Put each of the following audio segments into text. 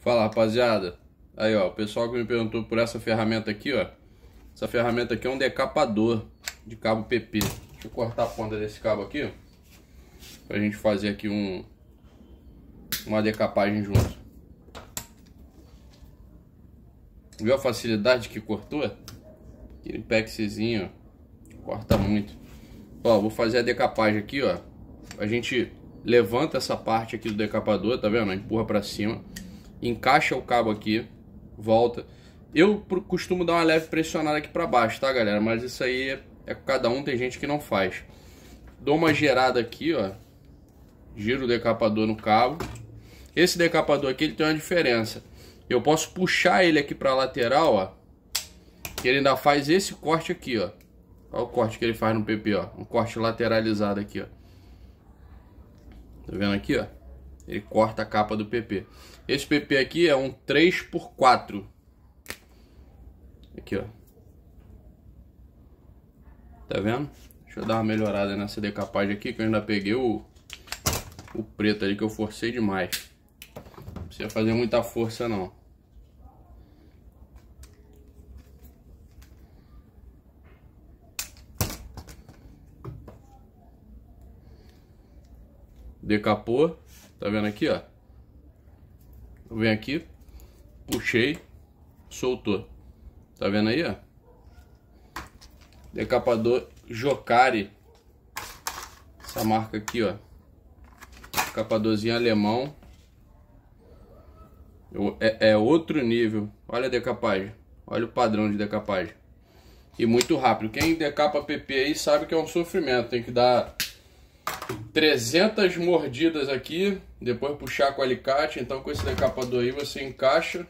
Fala rapaziada, aí ó, o pessoal que me perguntou por essa ferramenta aqui ó Essa ferramenta aqui é um decapador de cabo PP Deixa eu cortar a ponta desse cabo aqui ó Pra gente fazer aqui um, uma decapagem junto Viu a facilidade que cortou? Aquele pexzinho ó, corta muito Ó, vou fazer a decapagem aqui ó A gente levanta essa parte aqui do decapador, tá vendo? Empurra pra cima encaixa o cabo aqui, volta. Eu costumo dar uma leve pressionada aqui para baixo, tá, galera? Mas isso aí é, é, com cada um, tem gente que não faz. Dou uma girada aqui, ó. Giro o decapador no cabo. Esse decapador aqui ele tem uma diferença. Eu posso puxar ele aqui para a lateral, ó. Que ele ainda faz esse corte aqui, ó. Olha o corte que ele faz no PP, ó. Um corte lateralizado aqui, ó. Tá vendo aqui, ó? Ele corta a capa do PP. Esse PP aqui é um 3x4. Aqui, ó. Tá vendo? Deixa eu dar uma melhorada nessa decapagem aqui, que eu ainda peguei o, o preto ali que eu forcei demais. Não precisa fazer muita força, não. decapou, tá vendo aqui, ó? Vem aqui, puxei, soltou. Tá vendo aí, ó? Decapador Jocari. Essa marca aqui, ó. Decapadorzinho alemão. É, é outro nível. Olha a decapagem. Olha o padrão de decapagem. E muito rápido. Quem decapa PP aí sabe que é um sofrimento. Tem que dar 300 mordidas aqui, depois puxar com o alicate, então com esse decapador aí você encaixa,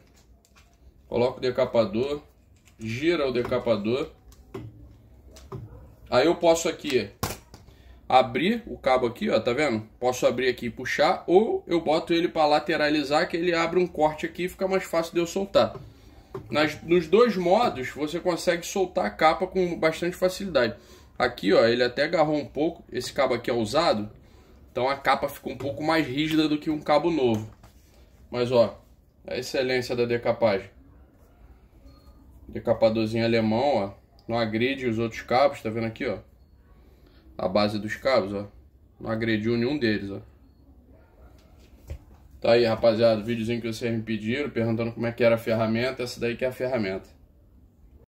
coloca o decapador, gira o decapador. Aí eu posso aqui abrir o cabo aqui, ó, tá vendo? Posso abrir aqui e puxar, ou eu boto ele para lateralizar, que ele abre um corte aqui e fica mais fácil de eu soltar. Nas, nos dois modos, você consegue soltar a capa com bastante facilidade. Aqui, ó, ele até agarrou um pouco, esse cabo aqui é usado, então a capa ficou um pouco mais rígida do que um cabo novo. Mas ó, a excelência da decapagem. Decapadorzinho alemão, ó. Não agride os outros cabos, tá vendo aqui, ó. A base dos cabos, ó. Não agrediu nenhum deles, ó. Tá aí, rapaziada, o videozinho que vocês me pediram, perguntando como é que era a ferramenta. Essa daí que é a ferramenta.